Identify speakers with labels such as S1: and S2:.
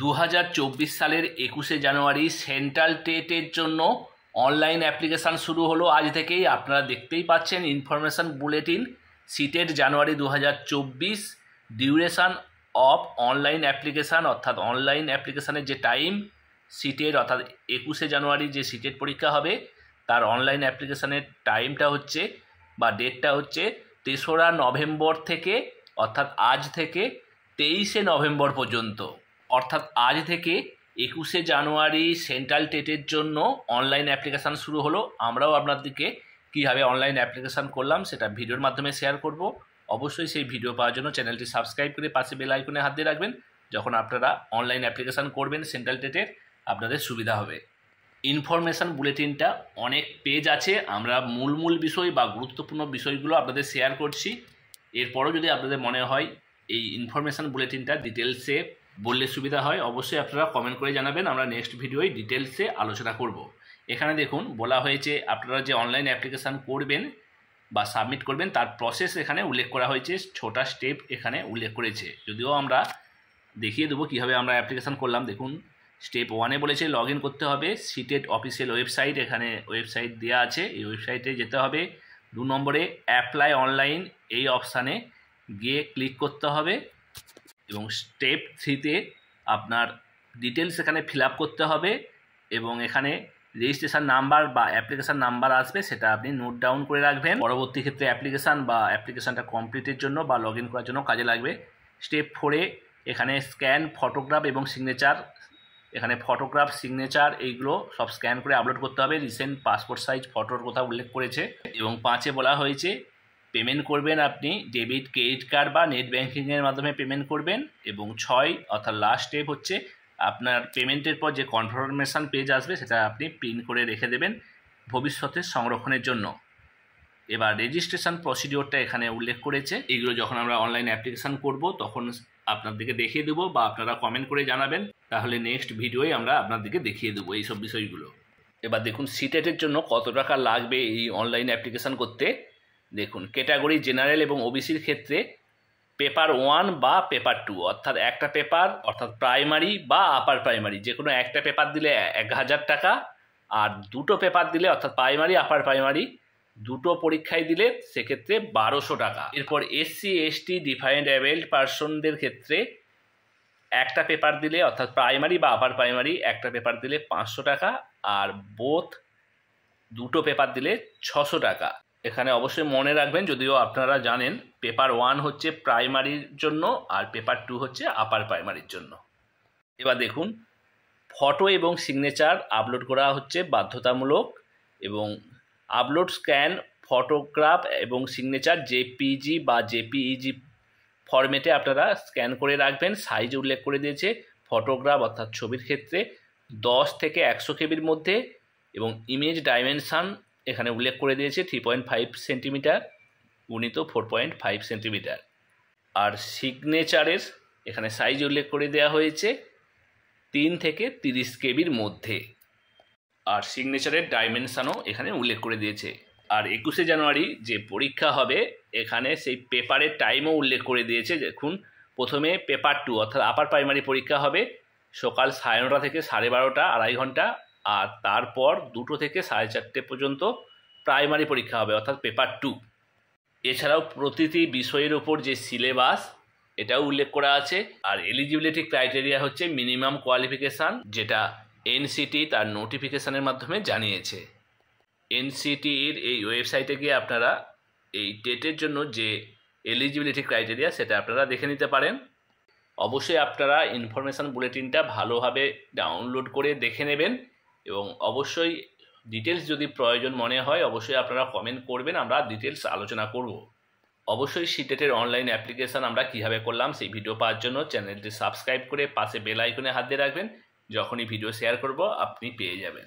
S1: দু সালের একুশে জানুয়ারি সেন্ট্রাল টেটের জন্য অনলাইন অ্যাপ্লিকেশান শুরু হলো আজ থেকেই আপনারা দেখতেই পাচ্ছেন ইনফরমেশান বুলেটিন সিটেট জানুয়ারি দু ডিউরেশন অফ অনলাইন অ্যাপ্লিকেশান অর্থাৎ অনলাইন অ্যাপ্লিকেশানের যে টাইম সিটের অর্থাৎ একুশে জানুয়ারি যে সিটেট পরীক্ষা হবে তার অনলাইন অ্যাপ্লিকেশানের টাইমটা হচ্ছে বা ডেটটা হচ্ছে তেসরা নভেম্বর থেকে অর্থাৎ আজ থেকে তেইশে নভেম্বর পর্যন্ত অর্থাৎ আজ থেকে একুশে জানুয়ারি সেন্ট্রাল টেটের জন্য অনলাইন অ্যাপ্লিকেশান শুরু হলো আমরাও আপনাদেরকে কীভাবে অনলাইন অ্যাপ্লিকেশান করলাম সেটা ভিডিওর মাধ্যমে শেয়ার করব অবশ্যই সেই ভিডিও পাওয়ার জন্য চ্যানেলটি সাবস্ক্রাইব করে পাশে বেল আইকনে হাত দিয়ে রাখবেন যখন আপনারা অনলাইন অ্যাপ্লিকেশান করবেন সেন্ট্রাল টেটের আপনাদের সুবিধা হবে ইনফরমেশান বুলেটিনটা অনেক পেজ আছে আমরা মূল মূল বিষয় বা গুরুত্বপূর্ণ বিষয়গুলো আপনাদের শেয়ার করছি এরপরও যদি আপনাদের মনে হয় এই ইনফরমেশান বুলেটিনটা ডিটেলসে বললে সুবিধা হয় অবশ্যই আপনারা কমেন্ট করে জানাবেন আমরা নেক্সট ভিডিওয় ডিটেলসে আলোচনা করব এখানে দেখুন বলা হয়েছে আপনারা যে অনলাইন অ্যাপ্লিকেশান করবেন বা সাবমিট করবেন তার প্রসেস এখানে উল্লেখ করা হয়েছে ছোটা স্টেপ এখানে উল্লেখ করেছে যদিও আমরা দেখিয়ে দেবো কীভাবে আমরা অ্যাপ্লিকেশান করলাম দেখুন স্টেপ ওয়ানে বলেছে লগ করতে হবে সিটেড অফিসিয়াল ওয়েবসাইট এখানে ওয়েবসাইট দেওয়া আছে এই ওয়েবসাইটে যেতে হবে দু নম্বরে অ্যাপ্লাই অনলাইন এই অপশানে গিয়ে ক্লিক করতে হবে এবং স্টেপ থ্রিতে আপনার ডিটেলস এখানে ফিল করতে হবে এবং এখানে রেজিস্ট্রেশন নাম্বার বা অ্যাপ্লিকেশান নাম্বার আসবে সেটা আপনি নোট ডাউন করে রাখবেন পরবর্তী ক্ষেত্রে অ্যাপ্লিকেশান বা অ্যাপ্লিকেশানটা কমপ্লিটের জন্য বা লগ করার জন্য কাজে লাগবে স্টেপ ফোরে এখানে স্ক্যান ফটোগ্রাফ এবং সিগনেচার এখানে ফটোগ্রাফ সিগনেচার এইগুলো সব স্ক্যান করে আপলোড করতে হবে রিসেন্ট পাসপোর্ট সাইজ ফটোর কথা উল্লেখ করেছে এবং পাঁচে বলা হয়েছে পেমেন্ট করবেন আপনি ডেবিট ক্রেডিট কার্ড বা নেট ব্যাঙ্কিংয়ের মাধ্যমে পেমেন্ট করবেন এবং ছয় অর্থাৎ লাস্ট স্টেপ হচ্ছে আপনার পেমেন্টের পর যে কনফার্মেশান পেজ আসবে সেটা আপনি প্রিন্ট করে রেখে দেবেন ভবিষ্যতে সংরক্ষণের জন্য এবার রেজিস্ট্রেশন প্রসিডিওরটা এখানে উল্লেখ করেছে এগুলো যখন আমরা অনলাইন অ্যাপ্লিকেশান করব তখন আপনাদেরকে দেখিয়ে দেবো বা আপনারা কমেন্ট করে জানাবেন তাহলে নেক্সট ভিডিওয়ে আমরা আপনাদেরকে দেখিয়ে দেবো এই সব বিষয়গুলো এবার দেখুন সিটেটের e জন্য কত টাকা লাগবে এই অনলাইন অ্যাপ্লিকেশান করতে দেখুন ক্যাটাগরি জেনারেল এবং ওবিসির ক্ষেত্রে পেপার ওয়ান বা পেপার টু অর্থাৎ একটা পেপার অর্থাৎ প্রাইমারি বা আপার প্রাইমারি যে কোনো একটা পেপার দিলে এক হাজার টাকা আর দুটো পেপার দিলে অর্থাৎ প্রাইমারি আপার প্রাইমারি দুটো পরীক্ষায় দিলে সেক্ষেত্রে বারোশো টাকা এরপর এসসি এসটি ডিফাইন্ড অ্যাবেল্ড পার্সনদের ক্ষেত্রে একটা পেপার দিলে অর্থাৎ প্রাইমারি বা আপার প্রাইমারি একটা পেপার দিলে পাঁচশো টাকা আর বোথ দুটো পেপার দিলে ছশো টাকা এখানে অবশ্যই মনে রাখবেন যদিও আপনারা জানেন পেপার ওয়ান হচ্ছে প্রাইমারির জন্য আর পেপার টু হচ্ছে আপার প্রাইমারির জন্য এবার দেখুন ফটো এবং সিগনেচার আপলোড করা হচ্ছে বাধ্যতামূলক এবং আপলোড স্ক্যান ফটোগ্রাফ এবং সিগনেচার জেপিজি বা জেপিইজি ফরম্যাটে আপনারা স্ক্যান করে রাখবেন সাইজ উল্লেখ করে দিয়েছে ফটোগ্রাফ অর্থাৎ ছবির ক্ষেত্রে দশ থেকে একশো কেবির মধ্যে এবং ইমেজ ডাইমেনশান এখানে উল্লেখ করে দিয়েছে থ্রি পয়েন্ট ফাইভ সেন্টিমিটার গুণিত ফোর পয়েন্ট ফাইভ সেন্টিমিটার আর সিগনেচারের এখানে সাইজ উল্লেখ করে দেওয়া হয়েছে তিন থেকে তিরিশ কেবির মধ্যে আর সিগনেচারের ডাইমেনশানও এখানে উল্লেখ করে দিয়েছে আর একুশে জানুয়ারি যে পরীক্ষা হবে এখানে সেই পেপারের টাইমও উল্লেখ করে দিয়েছে দেখুন প্রথমে পেপার টু অর্থাৎ আপার প্রাইমারি পরীক্ষা হবে সকাল সাড়ে নটা থেকে সাড়ে বারোটা আড়াই ঘন্টা আর তারপর দুটো থেকে সাড়ে চারটে পর্যন্ত প্রাইমারি পরীক্ষা হবে অর্থাৎ পেপার টু এছাড়াও প্রতিটি বিষয়ের ওপর যে সিলেবাস এটাও উল্লেখ করা আছে আর এলিজিবিলিটি ক্রাইটেরিয়া হচ্ছে মিনিমাম কোয়ালিফিকেশান যেটা এনসিটি তার নোটিফিকেশানের মাধ্যমে জানিয়েছে এনসিটির এই ওয়েবসাইটে গিয়ে আপনারা এই টেটের জন্য যে এলিজিবিলিটি ক্রাইটেরিয়া সেটা আপনারা দেখে নিতে পারেন অবশ্যই আপনারা ইনফরমেশান বুলেটিনটা ভালোভাবে ডাউনলোড করে দেখে নেবেন এবং অবশ্যই ডিটেলস যদি প্রয়োজন মনে হয় অবশ্যই আপনারা কমেন্ট করবেন আমরা ডিটেলস আলোচনা করব অবশ্যই সিটেটের অনলাইন অ্যাপ্লিকেশান আমরা কীভাবে করলাম সেই ভিডিও পাওয়ার জন্য চ্যানেলটি সাবস্ক্রাইব করে পাশে বেল আইকনে হাত দিয়ে রাখবেন যখনই ভিডিও শেয়ার করব আপনি পেয়ে যাবেন